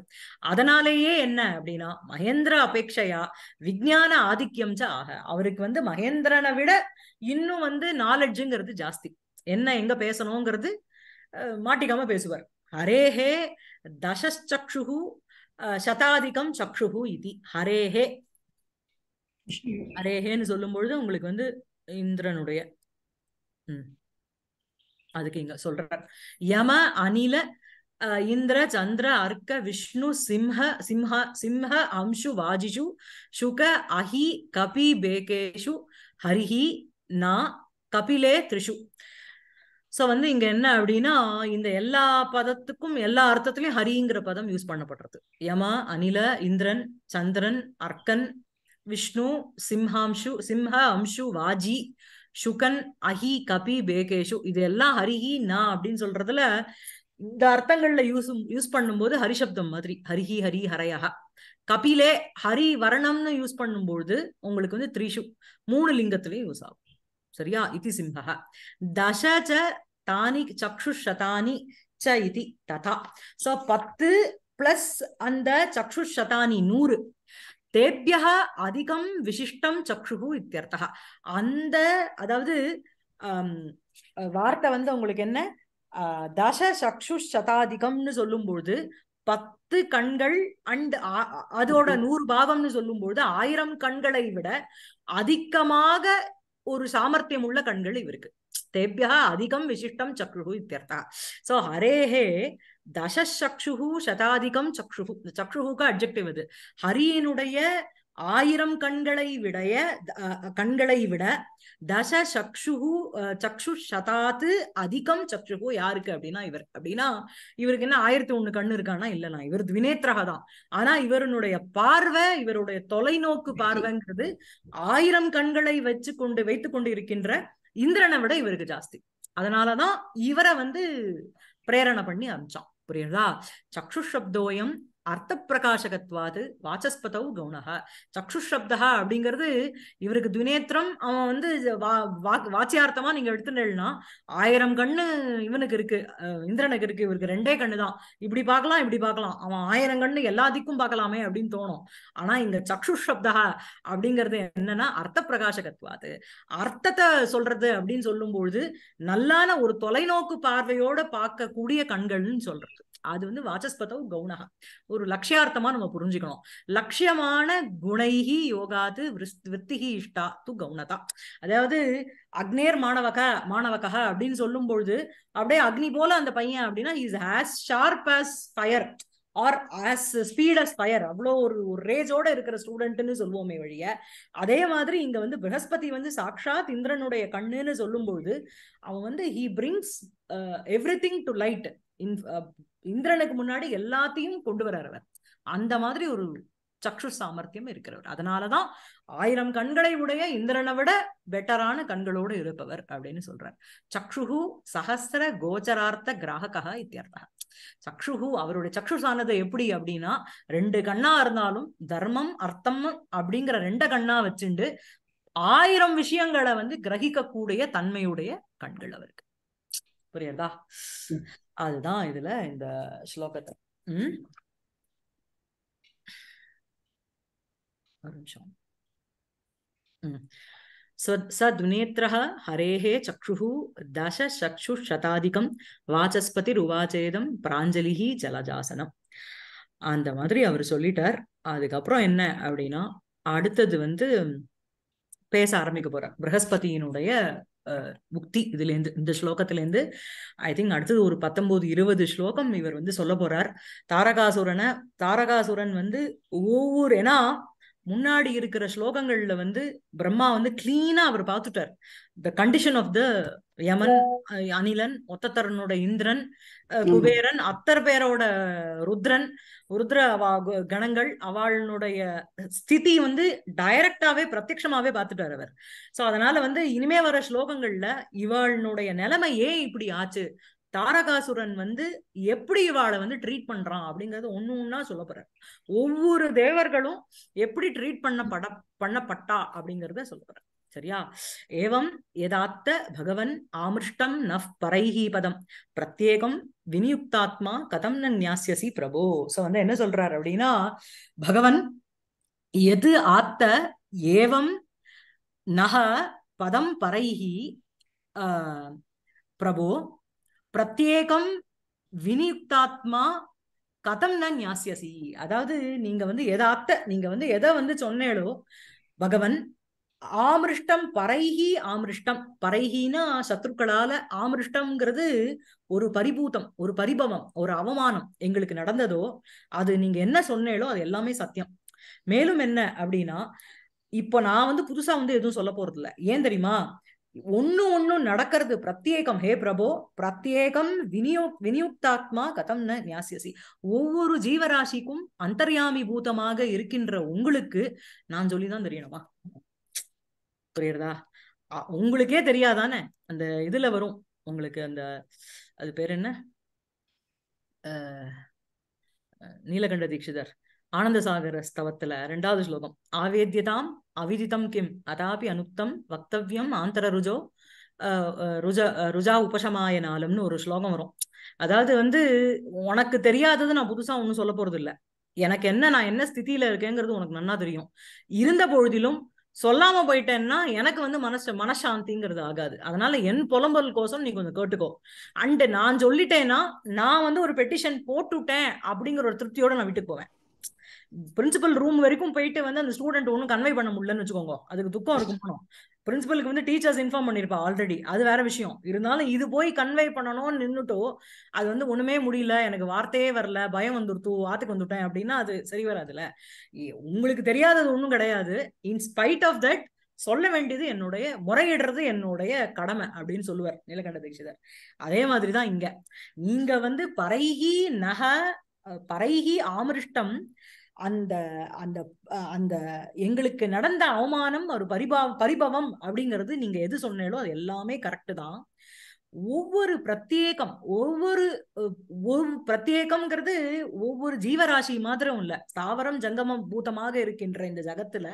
அதனாலேயே என்ன அப்படின்னா மகேந்திர அபேட்சையா விஜயான ஆதிக்கியம் ஆக அவருக்கு வந்து மகேந்திரனை விட இன்னும் வந்து நாலெட்ஜுங்கிறது ஜாஸ்தி என்ன எங்க பேசணுங்கிறது மாட்டிக்காம பேசுவார் ஹரேஹே தசச்சக்ஷு சதாதிகம் சக்ஷு இது ஹரேஹே ஹரேஹேன்னு சொல்லும் பொழுது உங்களுக்கு வந்து இந்திரனுடைய அதுக்கு இங்க சொல்றார் யம அனில இந்திர சந்திர அர்க்க விஷ்ணு சிம்ஹ சிம்ஹ சிம்ஹ அம்சு வாஜிஷு சுக அஹி கபி பேகேஷு ஹரிஹி நா கபிலே த்ரிஷு ஸோ வந்து இங்க என்ன அப்படின்னா இந்த எல்லா பதத்துக்கும் எல்லா அர்த்தத்திலையும் ஹரிங்கிற பதம் யூஸ் பண்ணப்படுறது யமா அனில இந்திரன் சந்திரன் அர்க்கன் விஷ்ணு சிம்ஹாம்ஷு சிம்ஹ அம்ஷு வாஜி சுகன் அஹி கபி பேகேஷு இது எல்லாம் ஹரிஹி நா அப்படின்னு சொல்றதுல இந்த அர்த்தங்கள்ல யூஸ் யூஸ் பண்ணும்போது ஹரிசப்தம் மாதிரி ஹரிஹி ஹரி ஹரையகா கபிலே ஹரி வரணம்னு யூஸ் பண்ணும்போது உங்களுக்கு வந்து த்ரிஷு மூணு லிங்கத்திலயும் யூஸ் ஆகும் சரியா இது சிம்ஹா தச தானி சக்ஷுஷதானி ச இது ததா சோ பத்து பிளஸ் அந்த சக்ஷுஷதானி நூறு தேபியா அதிகம் விசிஷ்டம் சக்ஷுகு இத்தியர்த்தா அந்த அதாவது வார்த்தை வந்து உங்களுக்கு என்ன தச சக்ஷு சதாதிகம்னு சொல்லும்பொழுது பத்து கண்கள் அண்ட் அதோட நூறு பாவம்னு சொல்லும்பொழுது ஆயிரம் கண்களை விட அதிகமாக ஒரு சாமர்த்தியம் உள்ள கண்கள் இவருக்கு தேபியா அதிகம் விசிஷ்டம் சக்ஷுகு இத்தியர்த்தா சோ ஹரேஹே தசசக்ஷுகு சதாதிகம் சக்ஷு சக்ஷுகுக்கு அப்ஜெக்டிவ் இது ஹரியனுடைய ஆயிரம் கண்களை விடைய கண்களை விட தச சக்ஷுகு சக்ஷு சதாத்து அதிகம் சக்ஷுகு யாருக்கு அப்படின்னா இவர் அப்படின்னா இவருக்கு என்ன ஆயிரத்தி ஒண்ணு கண்ணு இருக்கானா இல்லனா இவர் துவினேத்ரக தான் ஆனா இவருடைய பார்வை இவருடைய தொலைநோக்கு பார்வைங்கிறது ஆயிரம் கண்களை வச்சு கொண்டு வைத்து கொண்டு இருக்கின்ற இந்திரனை விட இவருக்கு ஜாஸ்தி அதனாலதான் இவரை வந்து பிரேரணை பண்ணி அமிச்சான் புரியுதா சக்ஷு சப்தோயம் அர்த்த பிரகாசகத்வாது வாச்சஸ்பதவு கவுனகா சக்ஷுஷப்தா அப்படிங்கிறது இவருக்கு துனேத்திரம் அவன் வந்து வா வாச்சியார்த்தமா நீங்க எடுத்துட்டேன்னா ஆயிரம் கண்ணு இவனுக்கு இருக்கு இந்திரனுக்கு இருக்கு இவருக்கு ரெண்டே கண்ணு தான் இப்படி பார்க்கலாம் இப்படி பார்க்கலாம் அவன் ஆயிரம் கண்ணு எல்லாத்துக்கும் பார்க்கலாமே அப்படின்னு தோணும் ஆனா இந்த சக்ஷுஷப்தா அப்படிங்கிறது என்னன்னா அர்த்த பிரகாசகத்வாது அர்த்தத்தை சொல்றது அப்படின்னு சொல்லும்பொழுது நல்லான ஒரு தொலைநோக்கு பார்வையோட பார்க்கக்கூடிய கண்கள்னு சொல்றது அது வந்து வாச்சஸ்பதவு கவுனகா ஒரு லட்சியார்த்தமா நம்ம புரிஞ்சுக்கணும் லட்சியமான குணைகி யோகாது விற்த்திகி இஷ்டா து கவுனதா அதாவது அக்னேர் மாணவக மாணவக அப்படின்னு சொல்லும் பொழுது அப்படியே அக்னி போல அந்த பையன் அப்படின்னா is as sharp as fire or as speed as fire அவ்வளோ ஒரு ஒரு ரேஜோட இருக்கிற ஸ்டூடெண்ட்னு சொல்லுவோமே வழிய அதே மாதிரி இங்க வந்து பிரகஸ்பதி வந்து சாக்ஷாத் இந்திரனுடைய கண்ணுன்னு சொல்லும்பொழுது அவன் வந்து he brings everything to light in இந்திரனுக்கு முன்னாடி எல்லாத்தையும் கொண்டு வர்றார் அவர் அந்த மாதிரி ஒரு சக்ஷு சாமர்த்தியம் இருக்கிறவர் அதனாலதான் ஆயிரம் கண்களை உடைய இந்திரனை விட பெட்டரான கண்களோடு இருப்பவர் அப்படின்னு சொல்றார் சக்ஷுகு சகசிர கோச்சரார்த்த கிராககா இத்தியர்த்தா சக்ஷுகு அவருடைய சக்ஷுசானது எப்படி அப்படின்னா ரெண்டு கண்ணா இருந்தாலும் தர்மம் அர்த்தம் அப்படிங்கிற ரெண்ட கண்ணா வச்சுண்டு ஆயிரம் விஷயங்களை வந்து கிரகிக்க கூடிய தன்மையுடைய கண்கள் அவருக்கு புரியுதா அதுதான் இதுல இந்த ஸ்லோகத்தை உம் ஒரு நிமிஷம் ம் ஹரேஹே சக்ஷு चक्षुः दश चक्षुशताधिकं வாசஸ்பதிருவாச்சேதம் பிராஞ்சலிஹி ஜலஜாசனம் அந்த மாதிரி அவர் சொல்லிட்டார் அதுக்கப்புறம் என்ன அப்படின்னா அடுத்தது வந்து பேச ஆரம்பிக்க போற பிரகஸ்பதியினுடைய முக்தி இதுலேருந்து இந்த ஸ்லோகத்திலேருந்து ஐ திங்க் அடுத்தது ஒரு பத்தொன்பது இருபது ஸ்லோகம் இவர் வந்து சொல்ல போறார் தாரகாசுரனை தாரகாசுரன் வந்து ஒவ்வொரு ஏன்னா முன்னாடி இருக்கிற ஸ்லோகங்கள்ல வந்து பிரம்மா வந்து கிளீனா அவர் பார்த்துட்டார் the condition of the Yaman Anilan ஒத்தத்தரனோட இந்திரன் mm. குபேரன் அத்தர் பேரோட ருத்ரன் ருத்ர கணங்கள் அவளுடைய ஸ்திதி வந்து டைரக்டாவே பிரத்யமாவே பார்த்துட்டார் அவர் சோ அதனால வந்து இனிமே வர ஸ்லோகங்கள்ல இவளுடைய நிலைமை ஏன் இப்படி ஆச்சு தாரகாசுரன் வந்து எப்படி இவாளை வந்து ட்ரீட் பண்றான் அப்படிங்கறது ஒண்ணு ஒன்னா சொல்ல போறார் ஒவ்வொரு தேவர்களும் எப்படி ட்ரீட் பண்ண பட பண்ணப்பட்டா அப்படிங்கறத சொல்ல போறார் சரியா ஏவம் எதாத்த பகவன் ஆமிருஷ்டம் நஃப் பரைஹி பதம் பிரத்யேகம் வினியுக்தாத்மா கதம் நன் நியாசியசி பிரபோ சோ வந்து என்ன சொல்றாரு அப்படின்னா பகவன் எது ஆத்த ஏவம் நக பதம் பரைஹி பிரபோ பிரத்யேகம் வினியுக்தாத்மா கதம் நான் ஞாசியசி அதாவது நீங்க வந்து எதாத்த நீங்க வந்து எதை வந்து சொன்னேளோ பகவன் ஆமிருஷ்டம் பரைகி ஆமிருஷ்டம் பரைகினா சத்ருக்களால ஆமிருஷ்டம்ங்கிறது ஒரு பரிபூதம் ஒரு பரிபவம் ஒரு அவமானம் எங்களுக்கு நடந்ததோ அது நீங்க என்ன சொன்னேளோ அது எல்லாமே சத்தியம் மேலும் என்ன அப்படின்னா இப்போ நான் வந்து புதுசா வந்து எதுவும் சொல்ல போறது இல்லை ஏன் தெரியுமா ஒன்னு ஒண்ணும் நடக்கிறது பிரத்யேகம் ஹே பிரபோ பிரத்யேகம் வினியோ வினியுக்தாத்மா கதம் நியாசியசி ஒவ்வொரு ஜீவராசிக்கும் அந்தர்யாமி பூதமாக இருக்கின்ற உங்களுக்கு நான் சொல்லிதான் தெரியணுமா புரியுறதா உங்களுக்கே தெரியாதானே அந்த இதுல வரும் உங்களுக்கு அந்த அது பேர் என்ன நீலகண்ட தீட்சிதர் ஆனந்த சாகர ஸ்தவத்துல ரெண்டாவது ஸ்லோகம் ஆவேத்தியதாம் அவிதித்தம் கிம் அதாபி அனுத்தம் வக்தவ்யம் ஆந்தர ருஜோ ருஜ ருஜா உபசமாயனாலம்னு ஒரு ஸ்லோகம் வரும் அதாவது வந்து உனக்கு தெரியாதது நான் புதுசா ஒன்றும் சொல்ல போறது இல்லை எனக்கு என்ன நான் என்ன ஸ்திதியில இருக்கேங்கிறது உனக்கு நல்லா தெரியும் இருந்த பொழுதிலும் சொல்லாம போயிட்டேன்னா எனக்கு வந்து மனசு மனசாந்திங்கிறது ஆகாது அதனால என் புலம்பல் கோசம் நீ கொஞ்சம் கேட்டுக்கோ அண்டு நான் சொல்லிட்டேன்னா நான் வந்து ஒரு பெட்டிஷன் போட்டுட்டேன் அப்படிங்கிற ஒரு திருப்தியோட நான் விட்டு போவேன் பிரின்சிபல் ரூம் வரைக்கும் போயிட்டு வந்து அந்த ஸ்டூடெண்ட் ஒன்றும் கன்வே பண்ண முடியலன்னு வச்சுக்கோங்க அதுக்கு துக்கம் இருக்கும் பிரின்சிபலுக்கு வந்து டீச்சர்ஸ் இன்ஃபார்ம் பண்ணிருப்பா ஆல்ரெடி அது வேற விஷயம் இருந்தாலும் இது போய் கன்வே பண்ணணும்னு நின்றுட்டோ அது வந்து ஒண்ணுமே முடியல எனக்கு வார்த்தையே வரல பயம் வந்துருத்து வாத்துக்கு வந்துட்டேன் அப்படின்னா அது சரி வராதுல உங்களுக்கு தெரியாதது ஒன்றும் கிடையாது இன்ஸ்பைட் ஆஃப் தட் சொல்ல வேண்டியது என்னுடைய முறையிடுறது என்னுடைய கடமை அப்படின்னு சொல்லுவார் நீலகண்ட தீட்சிதர் அதே மாதிரிதான் இங்க நீங்க வந்து பரைகி நக பரைகி ஆமிருஷ்டம் அந்த அந்த அந்த எங்களுக்கு நடந்த அவமானம் ஒரு பரிபா பரிபவம் அப்படிங்கிறது நீங்க எது சொன்னாலும் அது எல்லாமே கரெக்டு தான் ஒவ்வொரு பிரத்யேகம் ஒவ்வொரு பிரத்யேகம்ங்கிறது ஒவ்வொரு ஜீவராசி மாத்திரம் இல்ல தாவரம் ஜங்கமம் பூதமாக இருக்கின்ற இந்த ஜகத்துல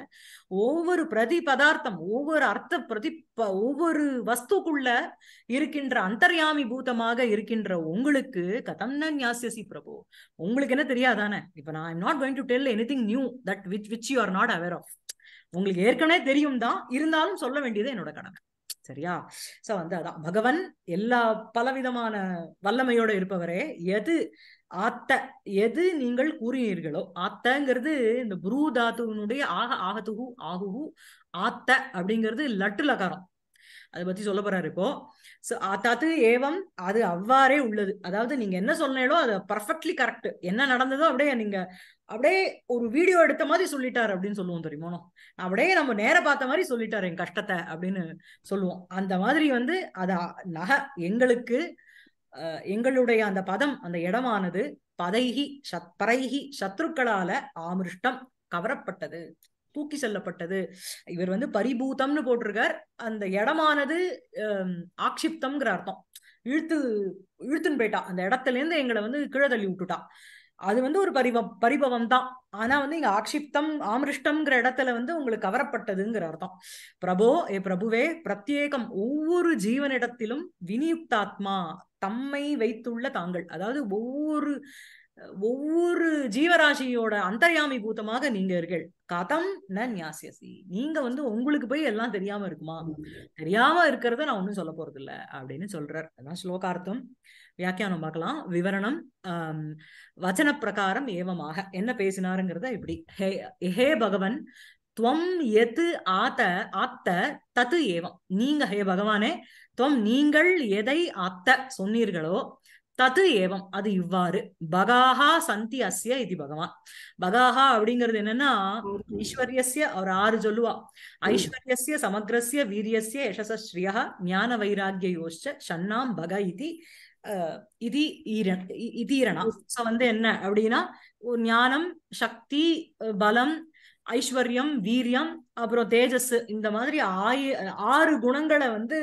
ஒவ்வொரு பிரதி பதார்த்தம் ஒவ்வொரு அர்த்த பிரதி ஒவ்வொரு வஸ்துக்குள்ள இருக்கின்ற அந்தர்யாமி பூதமாக இருக்கின்ற உங்களுக்கு கதம் ஞாசியசி பிரபு உங்களுக்கு என்ன தெரியாதானே இப்ப நான் I'm not going to tell anything new that which which you are not aware of உங்களுக்கு ஏற்கனவே தெரியும் தான் இருந்தாலும் சொல்ல வேண்டியது என்னோட கடமை சரியா சோ வந்து அதான் பகவன் எல்லா பலவிதமான வல்லமையோட இருப்பவரே எது ஆத்த எது நீங்கள் கூறினீர்களோ ஆத்தங்கிறது இந்த புரு தாத்துவனுடைய ஆக ஆகத்துகு ஆகுகு ஆத்த அப்படிங்கிறது லட்டு லகாரம் அதை பத்தி சொல்ல போறாரு இப்போ தத்து ஏவம் அது அவ்வாறே உள்ளது அதாவது நீங்க என்ன சொன்னீங்களோ அது பர்ஃபெக்ட்லி கரெக்ட் என்ன நடந்ததோ அப்படியே நீங்க அப்படியே ஒரு வீடியோ எடுத்த மாதிரி சொல்லிட்டாரு அப்படின்னு சொல்லுவோம் தெரியுமோ அப்படியே நம்ம நேர பார்த்த மாதிரி சொல்லிட்டாரு என் கஷ்டத்தை அப்படின்னு சொல்லுவோம் அந்த மாதிரி வந்து அத நக எங்களுக்கு எங்களுடைய அந்த பதம் அந்த இடமானது பதைகி சத் பரைகி சத்ருக்களால ஆமிருஷ்டம் கவரப்பட்டது தூக்கி செல்லப்பட்டது இவர் வந்து பரிபூதம்னு போட்டிருக்கார் அந்த இடமானது ஆக்ஷிப்தம்ங்கிற அர்த்தம் இழுத்து இழுத்துன்னு போயிட்டா அந்த இடத்துல இருந்து எங்களை வந்து கீழே தள்ளி விட்டுட்டா அது வந்து ஒரு பரிவ பரிபவம் தான் ஆனா வந்து இங்க ஆக்ஷிப்தம் ஆமிருஷ்டம்ங்கிற இடத்துல வந்து உங்களுக்கு கவரப்பட்டதுங்கிற அர்த்தம் பிரபோ ஏ பிரபுவே பிரத்யேகம் ஒவ்வொரு ஜீவனிடத்திலும் வினியுக்தாத்மா தம்மை வைத்துள்ள தாங்கள் அதாவது ஒவ்வொரு ஒவ்வொரு ஜீவராசியோட அந்தர்யாமி பூத்தமாக நீங்க இருக்கீள் கதம் நியாசியசி நீங்க வந்து உங்களுக்கு போய் எல்லாம் தெரியாம இருக்குமா தெரியாம இருக்கிறத நான் ஒன்னும் சொல்ல போறது இல்ல அப்படின்னு சொல்றார் அதான் ஸ்லோகார்த்தம் வியாக்கியானம் பார்க்கலாம் விவரணம் வச்சன பிரகாரம் ஏவமாக என்ன பேசினாருங்கிறத இப்படி ஹே ஹே பகவன் துவம் எது ஆத்த ஆத்த தத்து ஏவம் நீங்க ஹே பகவானே துவம் நீங்கள் எதை ஆத்த சொன்னீர்களோ தத்து ஏவம் அது இவ்வாறு பகாகா சந்தி அஸ்ய இது பகவான் பகாகா அப்படிங்கிறது என்னன்னா ஐஸ்வர்யசிய அவர் ஆறு சொல்லுவா ஐஸ்வர்யசிய சமக்ரஸ்ய வீரியசிய யசஸ்ரீயா ஞான வைராகிய யோசிச்ச ஷன்னாம் பக இது இது ஈரன் இதீரணா சோ வந்து என்ன அப்படின்னா ஞானம் சக்தி பலம் ஐஸ்வர்யம் வீரியம் அப்புறம் தேஜஸ் இந்த மாதிரி ஆய ஆறு குணங்களை வந்து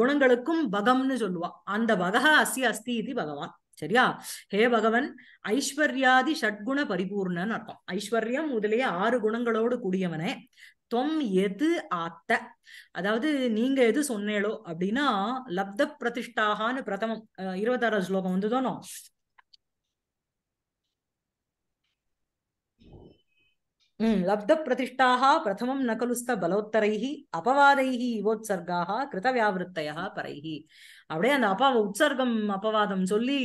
குணங்களுக்கும் பகம்னு சொல்லுவா அந்த பகா அஸ்தி அஸ்தி இது பகவான் சரியா ஹே பகவன் ஐஸ்வர்யாதி ஷட்குண பரிபூர்ணன்னு அர்த்தம் ஐஸ்வர்யம் முதலிய ஆறு குணங்களோடு கூடியவனே தொம் எது ஆத்த அதாவது நீங்க எது சொன்னேளோ அப்படின்னா லப்த பிரதிஷ்டாகான்னு பிரதமம் இருபத்தாறாவது ஸ்லோகம் வந்து தானோ லப்த பிரதிஷ்டாக பிரதமம் நகலுஸ்த பலோத்தரைஹி அபவாதைஹி இவோத்சர்காக கிருதவியாவிருத்தையா பரைஹி அப்படியே அந்த அப்பா உற்சர்க்கம் அப்பவாதம் சொல்லி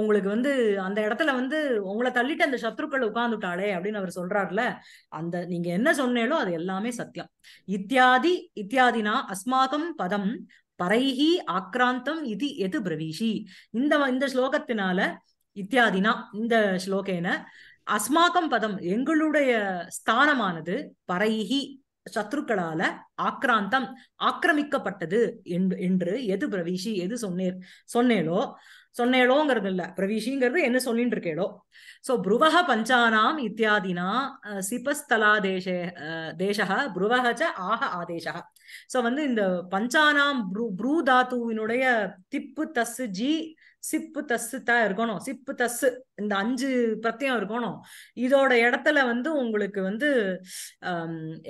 உங்களுக்கு வந்து அந்த இடத்துல வந்து உங்களை தள்ளிட்டு அந்த சத்ருக்கள் உட்கார்ந்துட்டாளே அப்படின்னு அவர் சொல்றாருல அந்த நீங்க என்ன சொன்னேலோ அது எல்லாமே சத்தியம் இத்தியாதி இத்தியாதினா அஸ்மாகம் பதம் பரைஹி ஆக்ராந்தம் இது எது பிரவீஷி இந்த இந்த ஸ்லோகத்தினால இத்தியாதினா இந்த ஸ்லோகேன அஸ்மாக்கம் பதம் எங்களுடைய ஸ்தானமானது பரைகி சத்ருக்களால ஆக்ராந்தம் ஆக்கிரமிக்கப்பட்டது என்று எது பிரவீஷி எது சொன்னேர் சொன்னேலோ சொன்னேலோங்கிறது இல்ல பிரவீஷிங்கிறது என்ன சொல்லிட்டு இருக்கேளோ சோ புருவக பஞ்சானாம் இத்தியாதினா சிபஸ்தலா தேசே தேசக புருவக ச ஆக ஆதேசக சோ வந்து இந்த பஞ்சானாம் புரு ப்ரூ தாத்துவினுடைய திப்பு தஸ் ஜி சிப்பு தஸ்ஸு த இருக்கணும் சிப்பு தஸ்ஸு இந்த அஞ்சு பிரத்தியம் இருக்கணும் இதோட இடத்துல வந்து உங்களுக்கு வந்து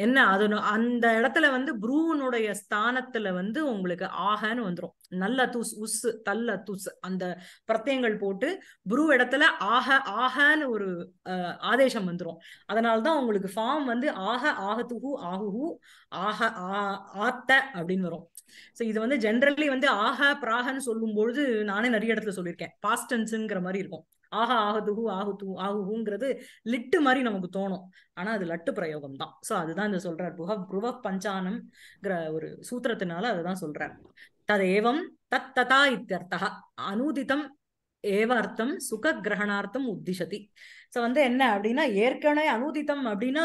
என்ன அது அந்த இடத்துல வந்து புரூனுடைய ஸ்தானத்துல வந்து உங்களுக்கு ஆகன்னு வந்துடும் நல்ல தூஸ் உஸ் தல்ல தூஸ் அந்த பிரத்தியங்கள் போட்டு புரு இடத்துல ஆக ஆகன்னு ஒரு ஆதேசம் வந்துடும் அதனால்தான் உங்களுக்கு ஃபார்ம் வந்து ஆக ஆகத்துகு ஆகுஹூ ஆக ஆத்த அப்படின்னு வரும் ஸோ இது வந்து ஜென்ரலி வந்து ஆக பிராகன்னு சொல்லும்பொழுது நானே நிறைய இடத்துல சொல்லியிருக்கேன் பாஸ்டன்ஸுங்கிற மாதிரி இருக்கும் ஆஹா ஆகுதுஹு ஆகுது ஆகுங்கிறது லிட்டு மாதிரி நமக்கு தோணும் ஆனா அது லட்டு பிரயோகம் தான் சோ அதுதான் இந்த சொல்றார் புக புருவ பஞ்சானம்ங்கிற ஒரு சூத்திரத்தினால அதுதான் சொல்றார் ததேவம் தத்ததா இத்தியர்த்தா அனுதிதம் ஏவ அர்த்தம் சுக கிரகணார்த்தம் உத்திஷதி சோ வந்து என்ன அப்படின்னா ஏற்கனவே அனுதித்தம் அப்படின்னா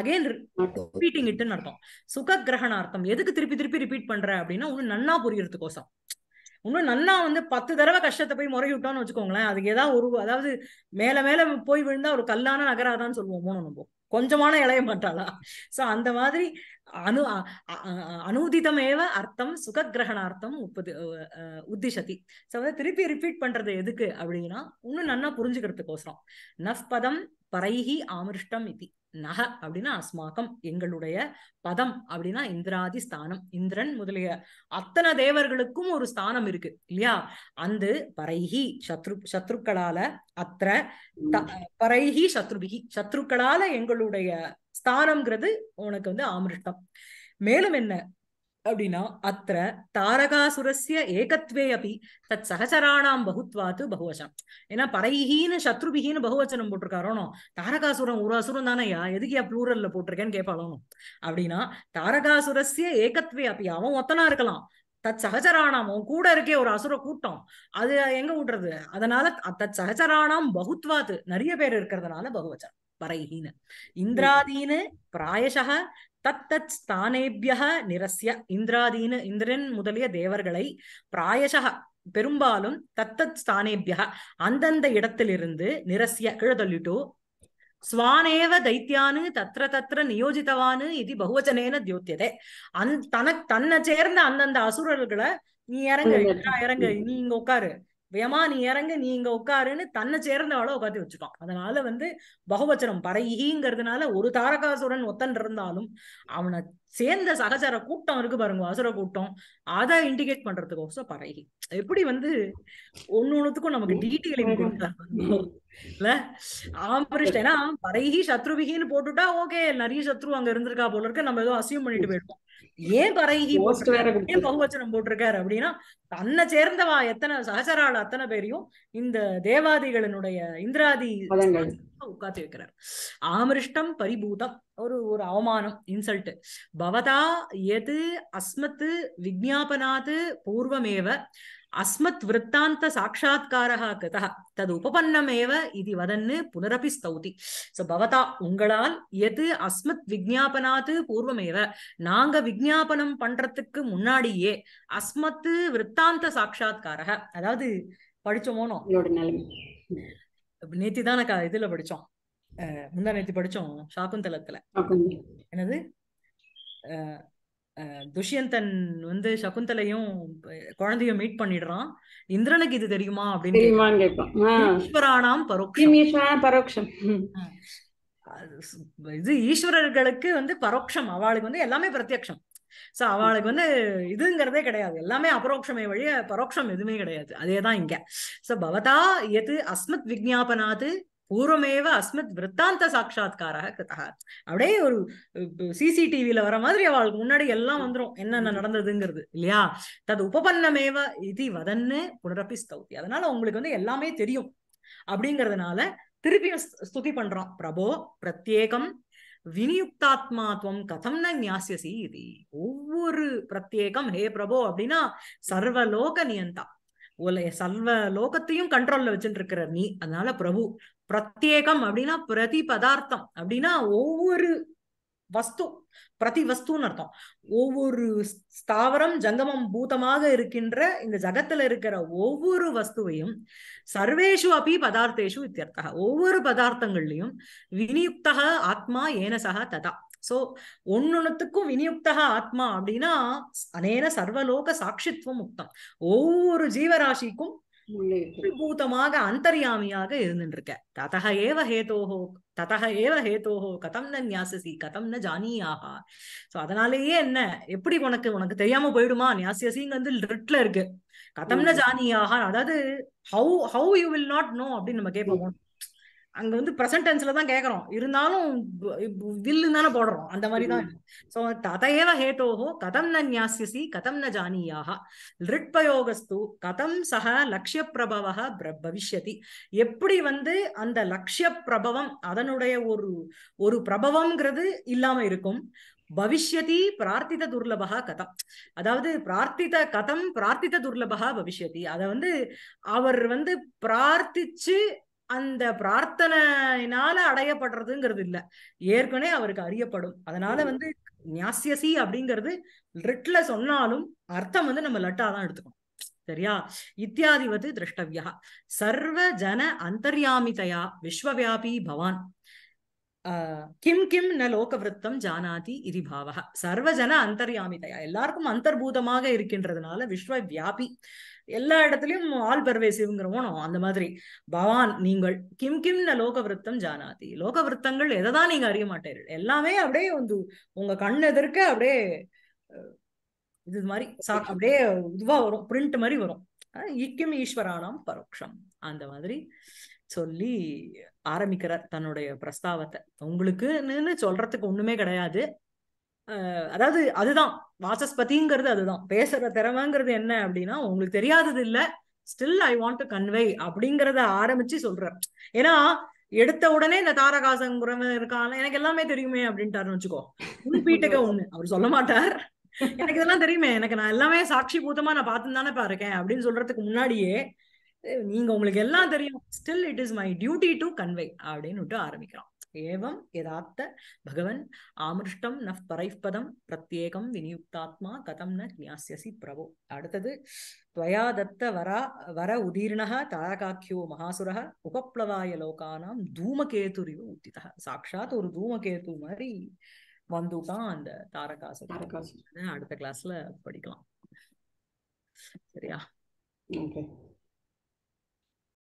அகைன் ரிப்பீட்டிங் இட்டுன்னு அர்த்தம் சுக கிரகணார்த்தம் எதுக்கு திருப்பி திருப்பி ரிப்பீட் பண்ற அப்படின்னா ஒண்ணு நன்னா புரியறதுக்கோசம் ஒண்ணு நல்லா வந்து பத்து தடவை கஷ்டத்தை போய் முறையிட்டோம்னு வச்சுக்கோங்களேன் அதுக்கு ஏதாவது ஒரு அதாவது மேல மேல போய் விழுந்தா ஒரு கல்லான நகராதான்னு சொல்லுவோம் மூணு நம்ம கொஞ்சமான இளைய மாட்டாளா சோ அந்த மாதிரி அனுதிதம் ஏவ அர்த்தம் சுககிரகணார்த்தம் உப்பது உத்திஷதி சோ வந்து திருப்பி ரிப்பீட் பண்றது எதுக்கு அப்படின்னா இன்னும் நல்லா புரிஞ்சுக்கிறதுக்கோசரம் நஃபதம் பதம் பரைஹி ஆமிருஷ்டம் இது நக அப்படின்னா அஸ்மாக்கம் எங்களுடைய பதம் அப்படின்னா இந்திராதி ஸ்தானம் இந்திரன் முதலிய அத்தனை தேவர்களுக்கும் ஒரு ஸ்தானம் இருக்கு இல்லையா அந்த பரைஹி சத்ரு சத்ருக்களால அத்த பரைஹி சத்ருபிகி சத்ருக்களால எங்களுடைய ஸ்தானம்ங்கிறது உனக்கு வந்து ஆமிர்தம் மேலும் என்ன அப்படின்னா அத்த தாரகாசுரஸ்ய ஏகத்வே அப்படி தத் சகசராணாம் பகுத்வாத்து பகுவசம் ஏன்னா பரைகின்னு சத்ருபிகின்னு பகுவச்சனம் போட்டிருக்காரோனோ தாரகாசுரம் ஒரு அசுரம் தானேயா எதுக்கு யா ப்ளூரல்ல போட்டிருக்கேன்னு கேட்பாளோனும் அப்படின்னா தாரகாசுரஸ்ய ஏகத்வே அப்படி அவன் ஒத்தனா இருக்கலாம் தத் சகசராணாம் உன் கூட இருக்கே ஒரு அசுர கூட்டம் அது எங்க விடுறது அதனால தத் சகசராணாம் பகுத்வாத்து நிறைய பேர் இருக்கிறதுனால பகுவச்சனம் பரைஹீன இந்திராதீன பிராயசக தத்தத் ஸ்தானேபியக நிரஸ்ய இந்திராதீன இந்திரன் முதலிய தேவர்களை பிராயசக பெரும்பாலும் தத்தத் ஸ்தானேபியக அந்தந்த இடத்திலிருந்து நிரஸ்ய கிழதொல்லிட்டு ஸ்வானேவ தைத்தியானு தத்திர தத்திர நியோஜித்தவானு இது பகுவச்சனேன தியோத்தியதே அந் தனக்கு தன்னை சேர்ந்த அந்தந்த அசுரர்களை நீ இறங்க இறங்க நீ இங்க உட்காரு ஏமா நீ இறங்க நீ இங்க உட்காருன்னு தன்னை சேர்ந்தவளை உட்காந்து வச்சுட்டான் அதனால வந்து பகுவச்சனம் பரையிங்கிறதுனால ஒரு தாரகாசுரன் ஒத்தன் இருந்தாலும் அவனை சேர்ந்த சகசர கூட்டம் இருக்கு பாருங்க அசுர கூட்டம் அதை இண்டிகேட் பண்றதுக்கோசம் பரகி எப்படி வந்து ஒன்னு ஒண்ணுத்துக்கும் நமக்கு டீட்டெயிலிங் இல்ல ஆம்பரிஷ்ட் ஏன்னா பரகி சத்ருபிகின்னு போட்டுட்டா ஓகே நிறைய சத்ரு அங்க இருந்திருக்கா போல இருக்க நம்ம ஏதோ அசியூம் பண்ணிட்டு போயிட்டோம் ஏன் பரகி ஏன் பகுவச்சனம் போட்டிருக்காரு அப்படின்னா தன்னை சேர்ந்தவா எத்தனை சகசரால் அத்தனை பேரையும் இந்த தேவாதிகளினுடைய இந்திராதி உட்காந்து வைக்கிறார் ஆமிருஷ்டம் பரிபூதம் ஒரு ஒரு அவமானம் இன்சல்ட் பவதா எது அஸ்மத்து விஜாபனாது பூர்வமேவ அஸ்மத் விற்த்தாந்த சாட்சா்காரா கிருதா தது உபபன்னமேவ இது வதன்னு புனரபி ஸ்தௌதி சோ பவதா உங்களால் எது அஸ்மத் விஜாபனாத்து பூர்வமேவ நாங்க விஜாபனம் பண்றதுக்கு முன்னாடியே அஸ்மத்து விற்த்தாந்த சாட்சா்காரா அதாவது படிச்சோமோனோ நேத்தி தான் இதுல படிச்சோம் முந்தா நேத்தி படிச்சோம் சாக்குந்தலத்துல என்னது துஷ்யந்தன் வந்து சகுந்தலையும் குழந்தையும் மீட் பண்ணிடுறான் இந்திரனுக்கு இது தெரியுமா அப்படின்னு பரோக்ஷம் இது ஈஸ்வரர்களுக்கு வந்து பரோட்சம் அவளுக்கு வந்து எல்லாமே பிரத்யக்ஷம் சோ அவளுக்கு வந்து இதுங்கிறதே கிடையாது எல்லாமே அபரோக்ஷமே வழிய பரோட்சம் எதுவுமே கிடையாது அதேதான் இங்க சோ பவதா எது அஸ்மத் விஜாபனாது பூர்வமேவ அஸ்மத் விற்த்தாந்த சாட்சா்காராக கிருத்தா அப்படியே ஒரு சிசிடிவில வர மாதிரி அவளுக்கு முன்னாடி எல்லாம் வந்துடும் என்னென்ன நடந்ததுங்கிறது இல்லையா தது உபபன்னமேவ இது வதன்னு புனரப்பி ஸ்தௌதி அதனால உங்களுக்கு வந்து எல்லாமே தெரியும் அப்படிங்கிறதுனால திருப்பியும் ஸ்துதி பண்றோம் பிரபோ பிரத்யேகம் வினியுக்தாத்மாத்வம் கதம் ந ஞாசியசி இது ஒவ்வொரு பிரத்யேகம் ஹே பிரபோ அப்படின்னா சர்வலோக நியந்தா உல சர்வ லோகத்தையும் கண்ட்ரோல்ல வச்சுட்டு இருக்கிற நீ அதனால பிரபு பிரத்யேகம் அப்படின்னா பிரதி பதார்த்தம் அப்படின்னா ஒவ்வொரு வஸ்து பிரதி வஸ்துன்னு அர்த்தம் ஒவ்வொரு ஸ்தாவரம் ஜங்கமம் பூதமாக இருக்கின்ற இந்த ஜகத்துல இருக்கிற ஒவ்வொரு வஸ்துவையும் சர்வேஷு அப்பி பதார்த்தேஷு இத்தியர்த்தா ஒவ்வொரு பதார்த்தங்கள்லையும் வினியுக்தக ஆத்மா ஏனசக ததா சோ ஒன்னொன்னுத்துக்கும் விநியுக்தக ஆத்மா அப்படின்னா அநேன சர்வலோக சாட்சித்வம் முக்தம் ஒவ்வொரு ஜீவராசிக்கும் பூதமாக அந்தர்யாமியாக இருந்துருக்க ததக ஏவ ஹேதோஹோ ததக ஏவ ஹேதோஹோ கதம் ந நியாசசி கதம் ந ஜானியாகா சோ அதனாலேயே என்ன எப்படி உனக்கு உனக்கு தெரியாம போயிடுமா நியாசியசிங்க வந்து லிட்ல இருக்கு கதம் ந அதாவது how how you will not know அப்படின்னு நம்ம கேட்போம் அங்க வந்து பிரசன்ட் டென்ஸ்ல தான் கேக்குறோம் இருந்தாலும் வில்லு தானே போடுறோம் அந்த மாதிரி தான் சோ ததையேவ ஹேட்டோஹோ கதம் ந நியாசியசி கதம் ந ஜானியாக லிட்பயோகஸ்து கதம் சக லட்சிய பிரபவ பவிஷ்யதி எப்படி வந்து அந்த லக்ஷிய பிரபவம் அதனுடைய ஒரு ஒரு பிரபவம்ங்கிறது இல்லாம இருக்கும் பவிஷ்யதி பிரார்த்தித துர்லபகா கதம் அதாவது பிரார்த்தித கதம் பிரார்த்தித துர்லபகா பவிஷ்யதி அத வந்து அவர் வந்து பிரார்த்திச்சு அந்த பிரார்த்தனையினால அடையப்படுறதுங்கிறது இல்ல ஏற்கனவே அவருக்கு அறியப்படும் அதனால வந்து நியாசியசி அப்படிங்கிறது ரிட்ல சொன்னாலும் அர்த்தம் வந்து நம்ம லட்டா தான் எடுத்துக்கணும் சரியா இத்தியாதிவது திருஷ்டவியா சர்வ ஜன அந்தர்யாமிதையா விஸ்வவியாபி பவான் கிம் கிம் ந லோகவிருத்தம் ஜானாதி இதி பாவக சர்வஜன அந்தர்யாமிதையா எல்லாருக்கும் அந்தர்பூதமாக இருக்கின்றதுனால விஸ்வ வியாபி எல்லா இடத்துலயும் ஆல் பர்வேசிவ்ங்கிற ஓணும் அந்த மாதிரி பவான் நீங்கள் கிம் கிம் ந லோக விருத்தம் ஜானாதி லோக விருத்தங்கள் எதைதான் நீங்க அறிய மாட்டீர்கள் எல்லாமே அப்படியே வந்து உங்க கண் எதிர்க்க அப்படியே இது மாதிரி அப்படியே இதுவா வரும் பிரிண்ட் மாதிரி வரும் இக்கிம் ஈஸ்வரானாம் பரோட்சம் அந்த மாதிரி சொல்லி ஆரம்பிக்கிறார் தன்னுடைய பிரஸ்தாவத்தை உங்களுக்குன்னு சொல்றதுக்கு ஒண்ணுமே கிடையாது அதாவது அதுதான் வாசஸ்பதிங்கிறது அதுதான் பேசுற திறமைங்கிறது என்ன அப்படின்னா உங்களுக்கு தெரியாதது இல்ல still I want to convey அப்படிங்கறத ஆரம்பிச்சு சொல்ற ஏன்னா எடுத்த உடனே இந்த தாரகாசங்குரம் இருக்கான் எனக்கு எல்லாமே தெரியுமே அப்படின்ட்டாருன்னு வச்சுக்கோ வீட்டுக்கு <laughs> ஒண்ணு அவர் சொல்ல மாட்டார் எனக்கு இதெல்லாம் தெரியுமே எனக்கு நான் எல்லாமே சாட்சி பூத்தமா நான் பார்த்து பா இருக்கேன் அப்படின்னு சொல்றதுக்கு முன்னாடியே நீங்க உங்களுக்கு எல்லாம் தெரியும் still it is my duty to convey அப்படின்னு விட்டு ஆரம்பிக்கிறான் ஏவம் யதார்த்த பகவன் ஆமிருஷ்டம் ந பரைப்பதம் பிரத்யேகம் விநியுக்தாத்மா கதம் ந ஜாசியசி பிரபோ அடுத்தது துவயா தத்த வரா வர உதீர்ணः தாரகாக்கியோ மகாசுர உபப்ளவாய லோகானாம் தூமகேதுரியோ உத்திதா சாட்சாத் ஒரு தூமகேது மாதிரி வந்துட்டான் அந்த தாரகாசு அடுத்த கிளாஸ்ல படிக்கலாம் சரியா